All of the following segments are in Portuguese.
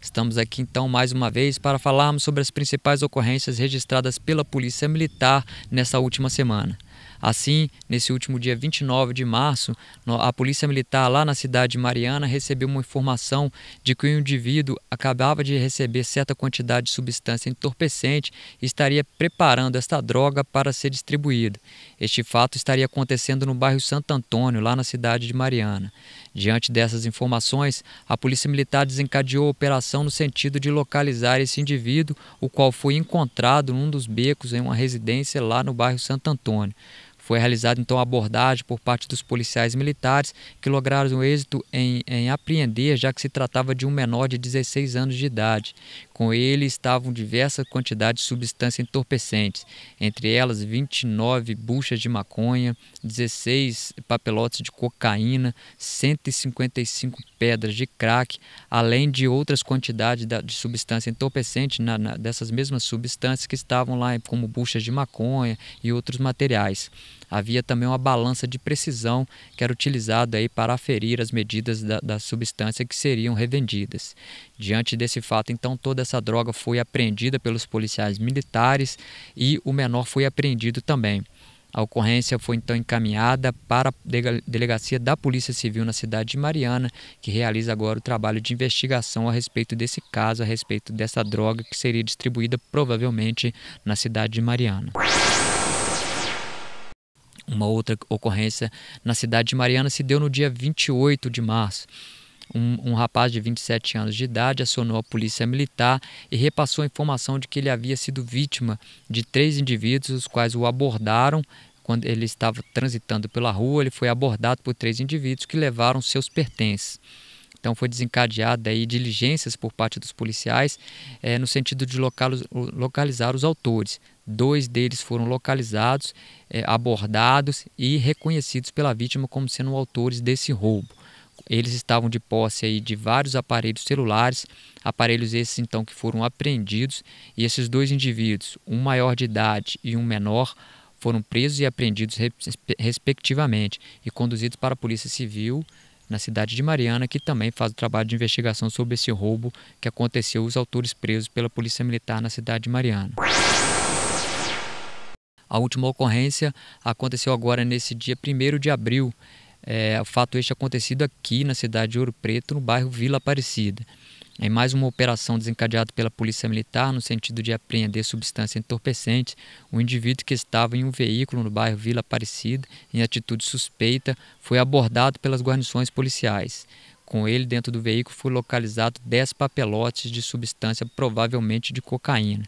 Estamos aqui então mais uma vez para falarmos sobre as principais ocorrências registradas pela Polícia Militar nessa última semana. Assim, nesse último dia 29 de março, a Polícia Militar lá na cidade de Mariana recebeu uma informação de que um indivíduo acabava de receber certa quantidade de substância entorpecente e estaria preparando esta droga para ser distribuída. Este fato estaria acontecendo no bairro Santo Antônio, lá na cidade de Mariana. Diante dessas informações, a Polícia Militar desencadeou a operação no sentido de localizar esse indivíduo, o qual foi encontrado num dos becos em uma residência lá no bairro Santo Antônio. Foi realizada então abordagem por parte dos policiais militares que lograram êxito em, em apreender, já que se tratava de um menor de 16 anos de idade. Com ele estavam diversas quantidades de substâncias entorpecentes, entre elas 29 buchas de maconha, 16 papelotes de cocaína, 155 pedras de crack, além de outras quantidades de substância entorpecente, na, na, dessas mesmas substâncias que estavam lá, como buchas de maconha e outros materiais havia também uma balança de precisão que era utilizada aí para aferir as medidas da, da substância que seriam revendidas. Diante desse fato, então, toda essa droga foi apreendida pelos policiais militares e o menor foi apreendido também. A ocorrência foi então encaminhada para a delegacia da Polícia Civil na cidade de Mariana, que realiza agora o trabalho de investigação a respeito desse caso, a respeito dessa droga que seria distribuída provavelmente na cidade de Mariana. Uma outra ocorrência na cidade de Mariana se deu no dia 28 de março. Um, um, rapaz de 27 anos de idade acionou a polícia militar e repassou a informação de que ele havia sido vítima de três indivíduos, os quais o abordaram quando ele estava transitando pela rua. Ele foi abordado por três indivíduos que levaram seus pertences. Então foi desencadeada aí diligências por parte dos policiais é, no sentido de localizar os autores. Dois deles foram localizados, é, abordados e reconhecidos pela vítima como sendo autores desse roubo. Eles estavam de posse aí de vários aparelhos celulares, aparelhos esses então que foram apreendidos, e esses dois indivíduos, um maior de idade e um menor, foram presos e apreendidos respectivamente e conduzidos para a Polícia Civil na cidade de Mariana, que também faz o trabalho de investigação sobre esse roubo que aconteceu, os autores presos pela Polícia Militar na cidade de Mariana. A última ocorrência aconteceu agora nesse dia 1 de abril. É, fato este acontecido aqui na cidade de Ouro Preto, no bairro Vila Aparecida. Em é mais uma operação desencadeada pela Polícia Militar no sentido de apreender substância entorpecente. Um indivíduo que estava em um veículo no bairro Vila Aparecida, em atitude suspeita, foi abordado pelas guarnições policiais. Com ele dentro do veículo foi localizado 10 papelotes de substância provavelmente de cocaína.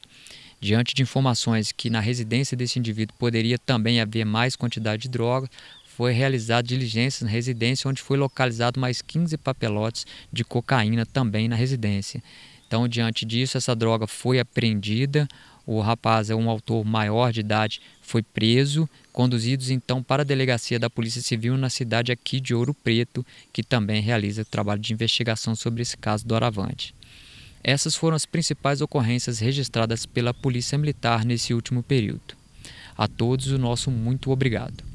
Diante de informações que na residência desse indivíduo poderia também haver mais quantidade de droga, foi realizada diligência na residência, onde foi localizado mais 15 papelotes de cocaína também na residência. Então, diante disso, essa droga foi apreendida. O rapaz é um autor maior de idade, foi preso, conduzidos então para a delegacia da Polícia Civil na cidade aqui de Ouro Preto, que também realiza trabalho de investigação sobre esse caso do Aravante. Essas foram as principais ocorrências registradas pela Polícia Militar nesse último período. A todos, o nosso muito obrigado.